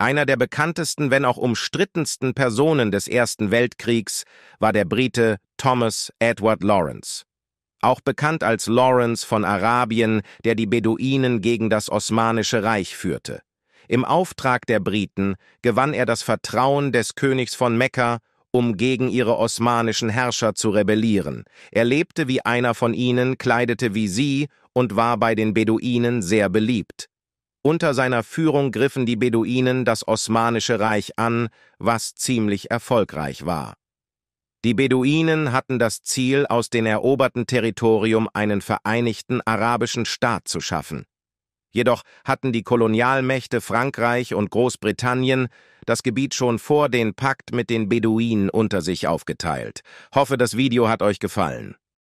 Einer der bekanntesten, wenn auch umstrittensten Personen des Ersten Weltkriegs war der Brite Thomas Edward Lawrence. Auch bekannt als Lawrence von Arabien, der die Beduinen gegen das Osmanische Reich führte. Im Auftrag der Briten gewann er das Vertrauen des Königs von Mekka, um gegen ihre osmanischen Herrscher zu rebellieren. Er lebte wie einer von ihnen, kleidete wie sie und war bei den Beduinen sehr beliebt. Unter seiner Führung griffen die Beduinen das Osmanische Reich an, was ziemlich erfolgreich war. Die Beduinen hatten das Ziel, aus dem eroberten Territorium einen vereinigten arabischen Staat zu schaffen. Jedoch hatten die Kolonialmächte Frankreich und Großbritannien das Gebiet schon vor den Pakt mit den Beduinen unter sich aufgeteilt. Hoffe, das Video hat euch gefallen.